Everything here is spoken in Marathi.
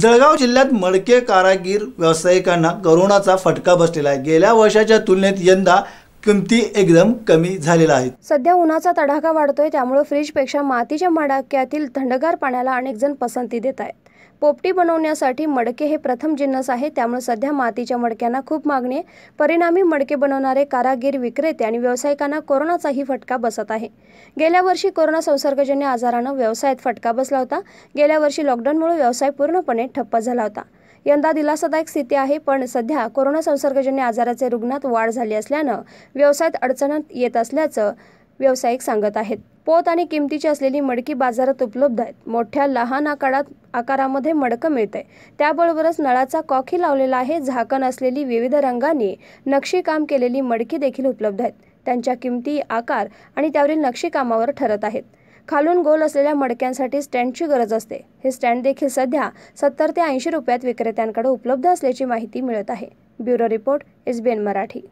जळगाव जिल्ह्यात मडके कारागीर व्यावसायिकांना करोनाचा फटका बसलेला आहे गेल्या वर्षाच्या तुलनेत यंदा किमती एकदम कमी झालेला आहे सध्या उन्हाचा तडाखा वाढतोय त्यामुळे फ्रीजपेक्षा मातीच्या मडक्यातील थंडगार पाण्याला अनेक जण पसंती देत आहेत पोपटी बनवण्यासाठी मडके हे प्रथम जिन्नस आहे त्यामुळे सध्या मातीच्या मडक्यांना खूप मागणी आहे परिणामी मडके बनवणारे कारागीर विक्रेते आणि व्यावसायिकांना कोरोनाचाही फटका बसत आहे गेल्या वर्षी कोरोना संसर्गजन्य आजारानं व्यवसायात फटका बसला होता गेल्या वर्षी लॉकडाऊनमुळे व्यवसाय पूर्णपणे ठप्प झाला होता यंदा दिलासादायक स्थिती आहे पण सध्या कोरोना संसर्गजन्य आजाराचे रुग्णात वाढ झाली असल्यानं व्यवसायात अडचण येत असल्याचं व्यावसायिक सांगत आहेत पोत आणि किमतीची असलेली मडकी बाजारात उपलब्ध आहेत मोठ्या लहान आकारात आकारामध्ये मडकं मिळते त्याबरोबरच नळाचा कॉकी लावलेला आहे झाकण असलेली विविध रंगांनी नक्षीकाम केलेली मडकी देखील उपलब्ध आहेत त्यांच्या किमती आकार आणि त्यावरील नक्षीकामावर ठरत आहेत खालून गोल असलेल्या मडक्यांसाठी स्टँडची गरज असते हे स्टँड देखील सध्या सत्तर ते ऐंशी रुपयात विक्रेत्यांकडे उपलब्ध असल्याची माहिती मिळत आहे ब्युरो रिपोर्ट एसबीएन मराठी